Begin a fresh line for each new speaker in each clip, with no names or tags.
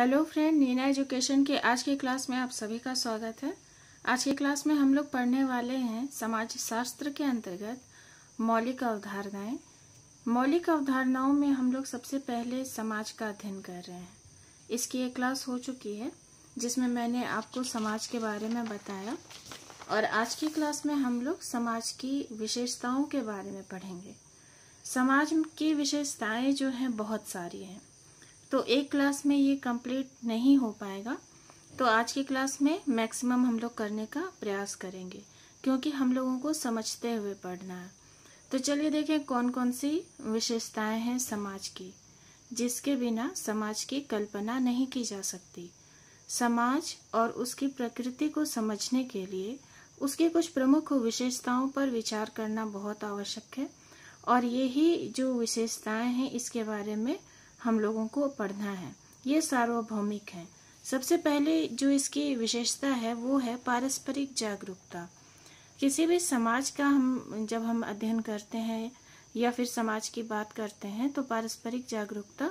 hello friend Neena education के आज की क्लास में आप सभी का स्वागत है आज की क्लास में हम लोग पढ़ने वाले हैं समाज शास्त्र के अंतर्गत मौलिक अवधारणाएं मौलिक अवधारणाओं में हम लोग सबसे पहले समाज का अध्ययन कर रहे हैं इसकी एक क्लास हो चुकी है जिसमें मैंने आपको समाज के बारे में बताया और आज की क्लास में हम लोग समाज की विशेषताओं के बारे में पढ़ेंगे समाज की विशेषताएं जो हैं बहुत सारी हैं तो एक क्लास में ये कंप्लीट नहीं हो पाएगा तो आज की क्लास में मैक्सिमम हम लोग करने का प्रयास करेंगे क्योंकि हम लोगों को समझते हुए पढ़ना है तो चलिए देखें कौन कौन सी विशेषताएं हैं समाज की जिसके बिना समाज की कल्पना नहीं की जा सकती समाज और उसकी प्रकृति को समझने के लिए उसके कुछ प्रमुख विशेषताओं पर विचार करना बहुत आवश्यक है और यही जो विशेषताएं हैं इसके बारे में हम लोगों को पढ़ना है ये सार्वभौमिक है सबसे पहले जो इसकी विशेषता है वो है पारस्परिक जागरूकता किसी भी समाज का हम जब हम अध्ययन करते हैं या फिर समाज की बात करते हैं तो पारस्परिक जागरूकता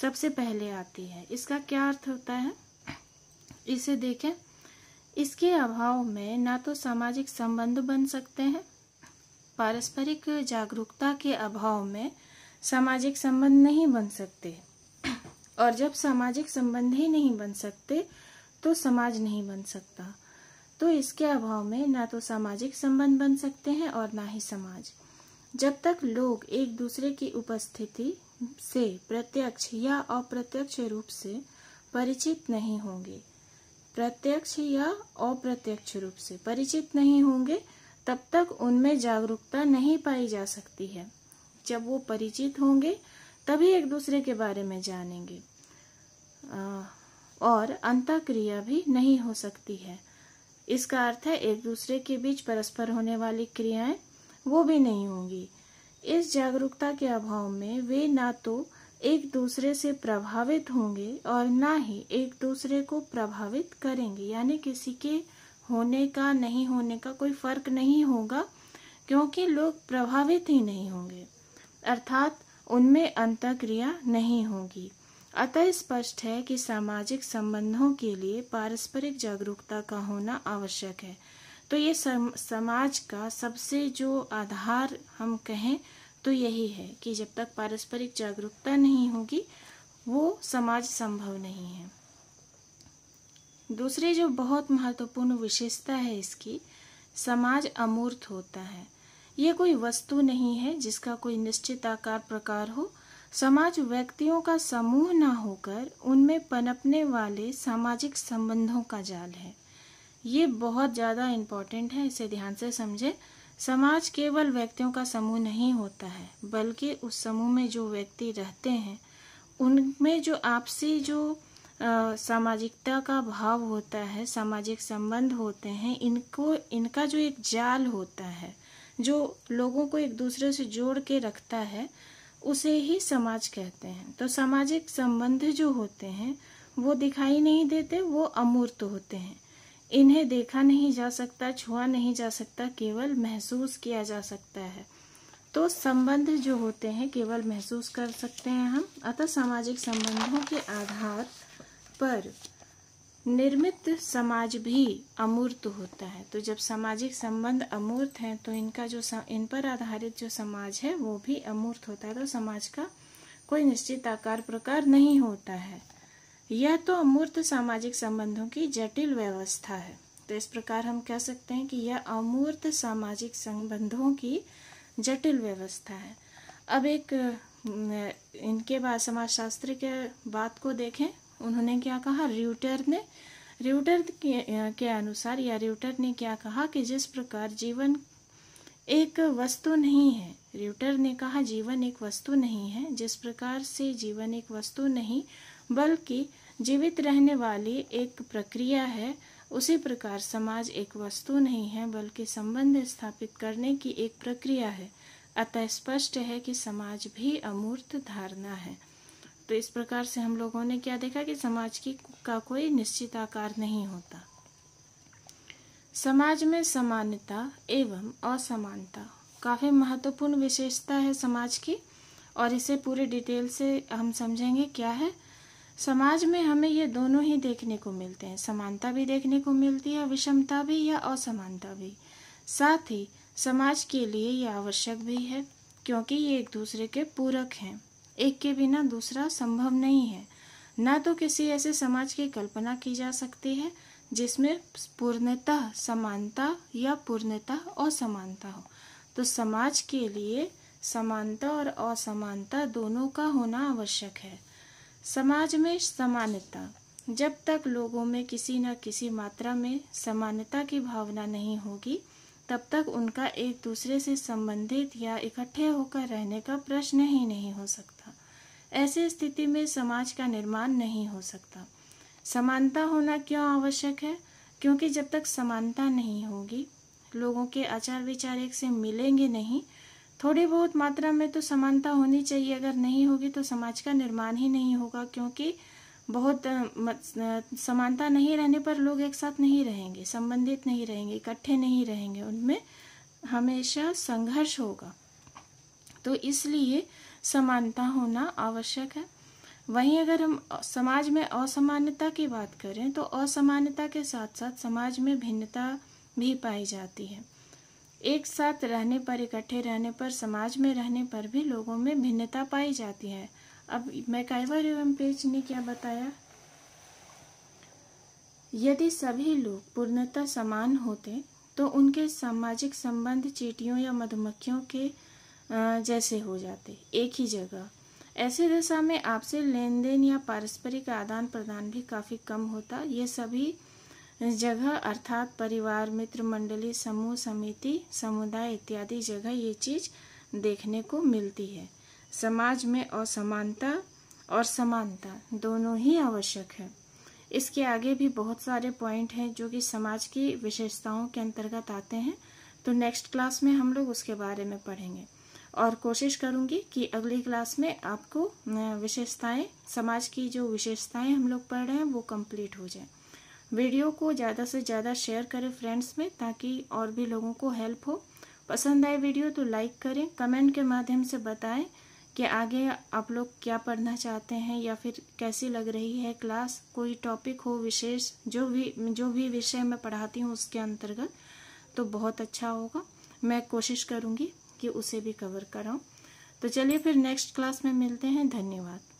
सबसे पहले आती है इसका क्या अर्थ होता है इसे देखें इसके अभाव में ना तो सामाजिक संबंध बन सकते हैं पारस्परिक जागरूकता के अभाव में सामाजिक संबंध नहीं बन सकते और जब सामाजिक संबंध ही नहीं बन सकते तो समाज नहीं बन सकता तो इसके अभाव में ना तो सामाजिक संबंध बन सकते हैं और ना ही समाज जब तक लोग एक दूसरे की उपस्थिति से प्रत्यक्ष या अप्रत्यक्ष रूप से परिचित नहीं होंगे प्रत्यक्ष या अप्रत्यक्ष रूप से परिचित नहीं होंगे तब तक उनमें जागरूकता नहीं पाई जा सकती है जब वो परिचित होंगे तभी एक दूसरे के बारे में जानेंगे और अंतक्रिया भी नहीं हो सकती है इसका अर्थ है एक दूसरे के बीच परस्पर होने वाली क्रियाएं वो भी नहीं होंगी इस जागरूकता के अभाव में वे ना तो एक दूसरे से प्रभावित होंगे और ना ही एक दूसरे को प्रभावित करेंगे यानी किसी के होने का नहीं होने का कोई फर्क नहीं होगा क्योंकि लोग प्रभावित ही नहीं होंगे अर्थात उनमें अंतक्रिया नहीं होगी अतः स्पष्ट है कि सामाजिक संबंधों के लिए पारस्परिक जागरूकता का होना आवश्यक है तो ये सम, समाज का सबसे जो आधार हम कहें तो यही है कि जब तक पारस्परिक जागरूकता नहीं होगी वो समाज संभव नहीं है दूसरी जो बहुत महत्वपूर्ण विशेषता है इसकी समाज अमूर्त होता है ये कोई वस्तु नहीं है जिसका कोई निश्चित आकार प्रकार हो समाज व्यक्तियों का समूह ना होकर उनमें पनपने वाले सामाजिक संबंधों का जाल है ये बहुत ज़्यादा इम्पॉर्टेंट है इसे ध्यान से समझें समाज केवल व्यक्तियों का समूह नहीं होता है बल्कि उस समूह में जो व्यक्ति रहते हैं उनमें जो आपसी जो सामाजिकता का भाव होता है सामाजिक संबंध होते हैं इनको इनका जो एक जाल होता है जो लोगों को एक दूसरे से जोड़ के रखता है उसे ही समाज कहते हैं तो सामाजिक संबंध जो होते हैं वो दिखाई नहीं देते वो अमूर्त होते हैं इन्हें देखा नहीं जा सकता छुआ नहीं जा सकता केवल महसूस किया जा सकता है तो संबंध जो होते हैं केवल महसूस कर सकते हैं हम अतः सामाजिक संबंधों के आधार पर निर्मित समाज भी अमूर्त होता है तो जब सामाजिक संबंध अमूर्त हैं तो इनका जो इन पर आधारित जो समाज है वो भी अमूर्त होता है तो समाज का कोई निश्चित आकार प्रकार नहीं होता है यह तो अमूर्त सामाजिक संबंधों की जटिल व्यवस्था है तो इस प्रकार हम कह सकते हैं कि यह अमूर्त सामाजिक संबंधों की जटिल व्यवस्था है अब एक इनके बाद समाजशास्त्र के बात को देखें उन्होंने क्या कहा र्यूटर ने र्यूटर के, के अनुसार या र्यूटर ने क्या कहा कि जिस प्रकार जीवन एक वस्तु नहीं है र्यूटर ने कहा जीवन एक वस्तु नहीं है जिस प्रकार से जीवन एक वस्तु नहीं बल्कि जीवित रहने वाली एक प्रक्रिया है उसी प्रकार समाज एक वस्तु नहीं है बल्कि संबंध स्थापित करने की एक प्रक्रिया है अतः स्पष्ट है कि समाज भी अमूर्त धारणा है तो इस प्रकार से हम लोगों ने क्या देखा कि समाज की का कोई निश्चित आकार नहीं होता समाज में समानता एवं असमानता काफ़ी महत्वपूर्ण विशेषता है समाज की और इसे पूरे डिटेल से हम समझेंगे क्या है समाज में हमें ये दोनों ही देखने को मिलते हैं समानता भी देखने को मिलती है विषमता भी या असमानता भी साथ ही समाज के लिए ये आवश्यक भी है क्योंकि ये एक दूसरे के पूरक हैं एक के बिना दूसरा संभव नहीं है न तो किसी ऐसे समाज की कल्पना की जा सकती है जिसमें पूर्णतः समानता या पूर्णतः असमानता हो तो समाज के लिए समानता और असमानता दोनों का होना आवश्यक है समाज में समानता जब तक लोगों में किसी न किसी मात्रा में समानता की भावना नहीं होगी तब तक उनका एक दूसरे से संबंधित या इकट्ठे होकर रहने का प्रश्न ही नहीं हो सकता ऐसी स्थिति में समाज का निर्माण नहीं हो सकता समानता होना क्यों आवश्यक है क्योंकि जब तक समानता नहीं होगी लोगों के आचार विचार एक से मिलेंगे नहीं थोड़ी बहुत मात्रा में तो समानता होनी चाहिए अगर नहीं होगी तो समाज का निर्माण ही नहीं होगा क्योंकि बहुत समानता नहीं रहने पर लोग एक साथ नहीं रहेंगे संबंधित नहीं रहेंगे इकट्ठे नहीं रहेंगे उनमें हमेशा संघर्ष होगा तो इसलिए समानता होना आवश्यक है वहीं अगर हम समाज में असमानता की बात करें तो असमानता के साथ साथ समाज में भिन्नता भी पाई जाती है एक साथ रहने पर इकट्ठे रहने पर समाज में रहने पर भी लोगों में भिन्नता पाई जाती है अब मैकाइवर एवं पेज ने क्या बताया यदि सभी लोग पूर्णतः समान होते तो उनके सामाजिक संबंध चीटियों या मधुमक्खियों के जैसे हो जाते एक ही जगह ऐसे दशा में आपसे लेन देन या पारस्परिक आदान प्रदान भी काफ़ी कम होता ये सभी जगह अर्थात परिवार मित्र मंडली समूह समिति समुदाय इत्यादि जगह ये चीज़ देखने को मिलती है समाज में असमानता और, और समानता दोनों ही आवश्यक है इसके आगे भी बहुत सारे पॉइंट हैं जो कि समाज की विशेषताओं के अंतर्गत आते हैं तो नेक्स्ट क्लास में हम लोग उसके बारे में पढ़ेंगे और कोशिश करूँगी कि अगली क्लास में आपको विशेषताएं समाज की जो विशेषताएं हम लोग पढ़ रहे हैं वो कंप्लीट हो जाए वीडियो को ज़्यादा से ज़्यादा शेयर करें फ्रेंड्स में ताकि और भी लोगों को हेल्प हो पसंद आए वीडियो तो लाइक करें कमेंट के माध्यम से बताएं कि आगे आप लोग क्या पढ़ना चाहते हैं या फिर कैसी लग रही है क्लास कोई टॉपिक हो विशेष जो भी जो भी विषय मैं पढ़ाती हूँ उसके अंतर्गत तो बहुत अच्छा होगा मैं कोशिश करूँगी कि उसे भी कवर कराऊँ तो चलिए फिर नेक्स्ट क्लास में मिलते हैं धन्यवाद